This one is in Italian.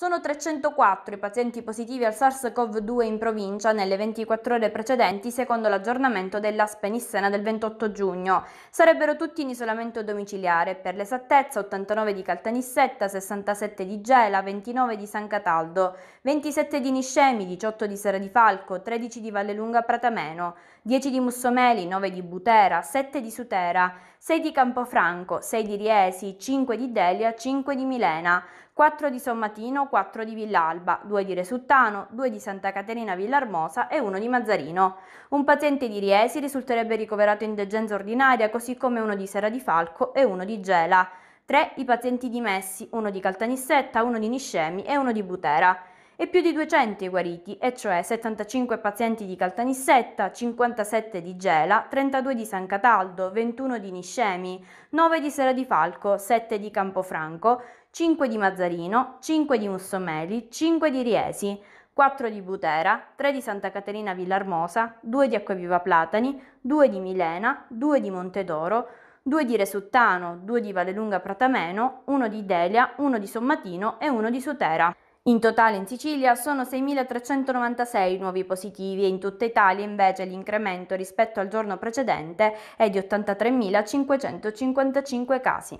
Sono 304 i pazienti positivi al SARS-CoV-2 in provincia nelle 24 ore precedenti secondo l'aggiornamento della Spenissena del 28 giugno. Sarebbero tutti in isolamento domiciliare, per l'esattezza 89 di Caltanissetta, 67 di Gela, 29 di San Cataldo, 27 di Niscemi, 18 di Sera di Falco, 13 di Vallelunga Pratameno, 10 di Mussomeli, 9 di Butera, 7 di Sutera, 6 di Campofranco, 6 di Riesi, 5 di Delia, 5 di Milena. 4 di Sommatino, 4 di Villalba, 2 di Resuttano, 2 di Santa Caterina Villarmosa e 1 di Mazzarino. Un paziente di Riesi risulterebbe ricoverato in degenza ordinaria, così come uno di Sera di Falco e uno di Gela. 3 i pazienti di Messi, uno di Caltanissetta, uno di Niscemi e uno di Butera e più di 200 i guariti, e cioè 75 pazienti di Caltanissetta, 57 di Gela, 32 di San Cataldo, 21 di Niscemi, 9 di Sera di Falco, 7 di Campofranco, 5 di Mazzarino, 5 di Mussomeli, 5 di Riesi, 4 di Butera, 3 di Santa Caterina Villarmosa, 2 di Acquaviva Platani, 2 di Milena, 2 di Montedoro, 2 di Resuttano, 2 di Vallelunga Pratameno, 1 di Delia, 1 di Sommatino e 1 di Sutera. In totale in Sicilia sono 6.396 nuovi positivi e in tutta Italia invece l'incremento rispetto al giorno precedente è di 83.555 casi.